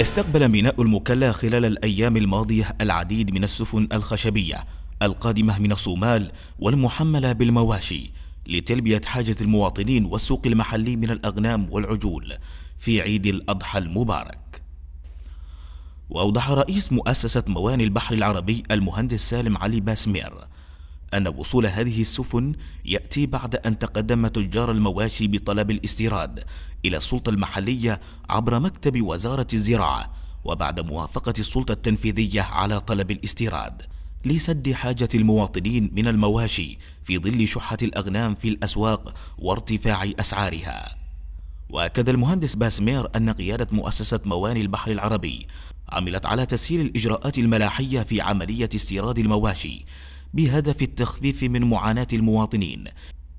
استقبل ميناء المكلا خلال الأيام الماضية العديد من السفن الخشبية القادمة من الصومال والمحملة بالمواشي لتلبية حاجة المواطنين والسوق المحلي من الأغنام والعجول في عيد الأضحى المبارك. وأوضح رئيس مؤسسة مواني البحر العربي المهندس سالم علي باسمير أن وصول هذه السفن يأتي بعد أن تقدم تجار المواشي بطلب الاستيراد إلى السلطة المحلية عبر مكتب وزارة الزراعة وبعد موافقة السلطة التنفيذية على طلب الاستيراد لسد حاجة المواطنين من المواشي في ظل شحة الأغنام في الأسواق وارتفاع أسعارها. وأكد المهندس باسمير أن قيادة مؤسسة مواني البحر العربي عملت على تسهيل الإجراءات الملاحية في عملية استيراد المواشي بهدف التخفيف من معاناة المواطنين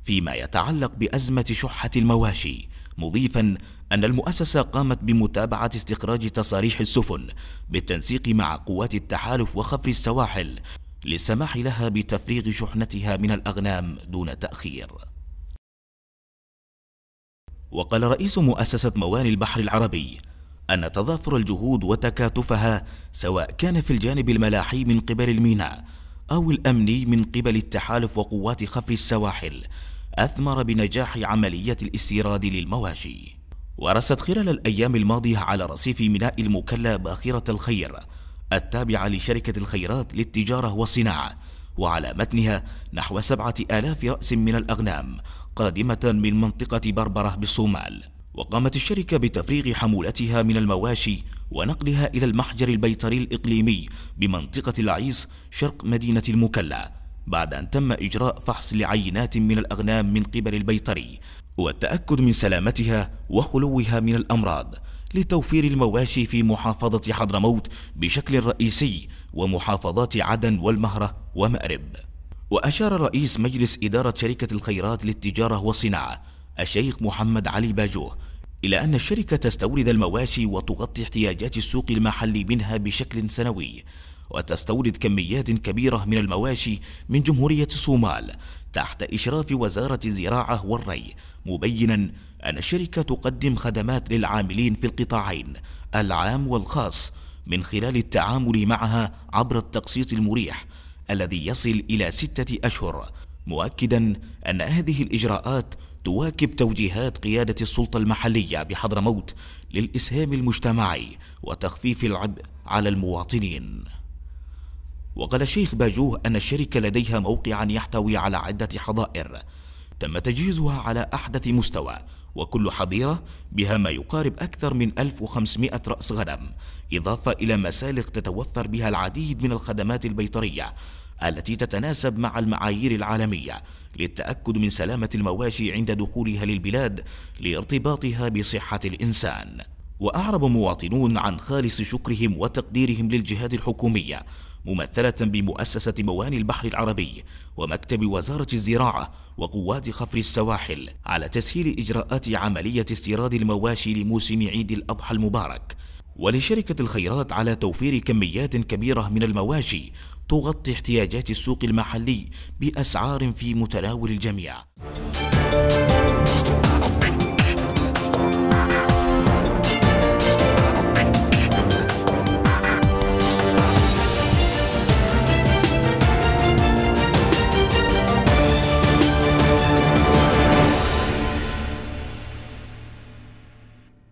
فيما يتعلق بأزمة شحة المواشي مضيفا أن المؤسسة قامت بمتابعة استخراج تصاريح السفن بالتنسيق مع قوات التحالف وخفر السواحل للسماح لها بتفريغ شحنتها من الأغنام دون تأخير وقال رئيس مؤسسة مواني البحر العربي أن تضافر الجهود وتكاتفها سواء كان في الجانب الملاحي من قبل الميناء أو الأمني من قبل التحالف وقوات خفر السواحل أثمر بنجاح عملية الاستيراد للمواشي ورست خلال الأيام الماضية على رصيف ميناء المكلا باخرة الخير التابعة لشركة الخيرات للتجارة والصناعة وعلى متنها نحو سبعة آلاف رأس من الأغنام قادمة من منطقة بربرة بالصومال وقامت الشركة بتفريغ حمولتها من المواشي ونقلها إلى المحجر البيطري الإقليمي بمنطقة العيس شرق مدينة المكلا بعد أن تم إجراء فحص لعينات من الأغنام من قبل البيطري والتأكد من سلامتها وخلوها من الأمراض لتوفير المواشي في محافظة حضرموت بشكل رئيسي ومحافظات عدن والمهرة ومأرب وأشار رئيس مجلس إدارة شركة الخيرات للتجارة والصناعة الشيخ محمد علي باجوه إلا أن الشركة تستورد المواشي وتغطي احتياجات السوق المحلي منها بشكل سنوي وتستورد كميات كبيرة من المواشي من جمهورية الصومال تحت إشراف وزارة الزراعة والري مبينا أن الشركة تقدم خدمات للعاملين في القطاعين العام والخاص من خلال التعامل معها عبر التقسيط المريح الذي يصل إلى ستة أشهر مؤكدا أن هذه الإجراءات تواكب توجيهات قيادة السلطة المحلية بحضرموت للإسهام المجتمعي وتخفيف العبء على المواطنين وقال الشيخ باجوه أن الشركة لديها موقعا يحتوي على عدة حظائر تم تجهيزها على أحدث مستوى وكل حظيرة بها ما يقارب أكثر من 1500 رأس غنم إضافة إلى مسالخ تتوفر بها العديد من الخدمات البيطرية التي تتناسب مع المعايير العالميه للتاكد من سلامه المواشي عند دخولها للبلاد لارتباطها بصحه الانسان واعرب مواطنون عن خالص شكرهم وتقديرهم للجهات الحكوميه ممثله بمؤسسه مواني البحر العربي ومكتب وزاره الزراعه وقوات خفر السواحل على تسهيل اجراءات عمليه استيراد المواشي لموسم عيد الاضحى المبارك ولشركة الخيرات على توفير كميات كبيرة من المواشي تغطي احتياجات السوق المحلي بأسعار في متناول الجميع.